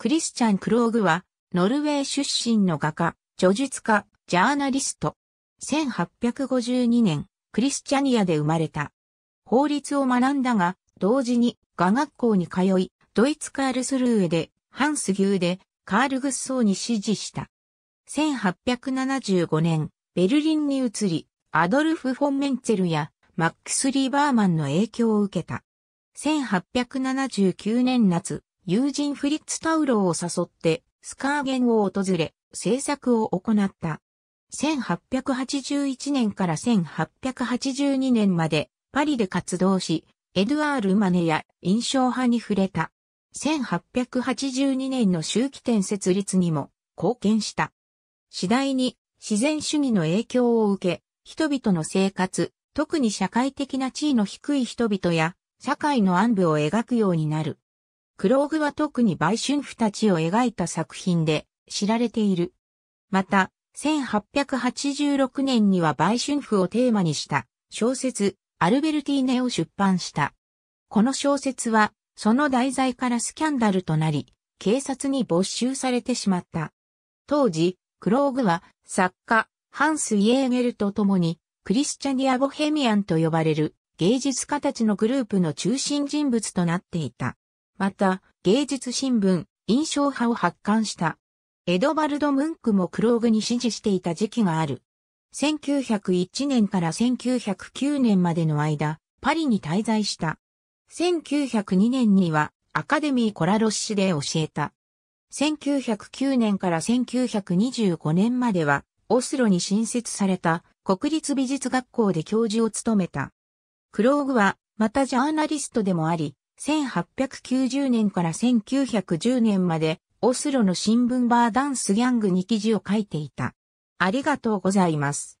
クリスチャン・クローグは、ノルウェー出身の画家、著述家、ジャーナリスト。1852年、クリスチャニアで生まれた。法律を学んだが、同時に画学校に通い、ドイツカールスルーエで、ハンス牛で、カールグッソーに支持した。1875年、ベルリンに移り、アドルフ・フォンメンツェルやマックス・リーバーマンの影響を受けた。1879年夏、友人フリッツ・タウローを誘って、スカーゲンを訪れ、制作を行った。1881年から1882年までパリで活動し、エドゥアール・マネや印象派に触れた。1882年の周期点設立にも貢献した。次第に自然主義の影響を受け、人々の生活、特に社会的な地位の低い人々や、社会の暗部を描くようになる。クローグは特に売春婦たちを描いた作品で知られている。また、1886年には売春婦をテーマにした小説アルベルティーネを出版した。この小説は、その題材からスキャンダルとなり、警察に没収されてしまった。当時、クローグは作家、ハンス・イエーゲルと共に、クリスチャニア・ボヘミアンと呼ばれる芸術家たちのグループの中心人物となっていた。また、芸術新聞、印象派を発刊した。エドバルド・ムンクもクローグに支持していた時期がある。1901年から1909年までの間、パリに滞在した。1902年にはアカデミーコラロッシで教えた。1909年から1925年までは、オスロに新設された国立美術学校で教授を務めた。クローグは、またジャーナリストでもあり、1890年から1910年まで、オスロの新聞バーダンスギャングに記事を書いていた。ありがとうございます。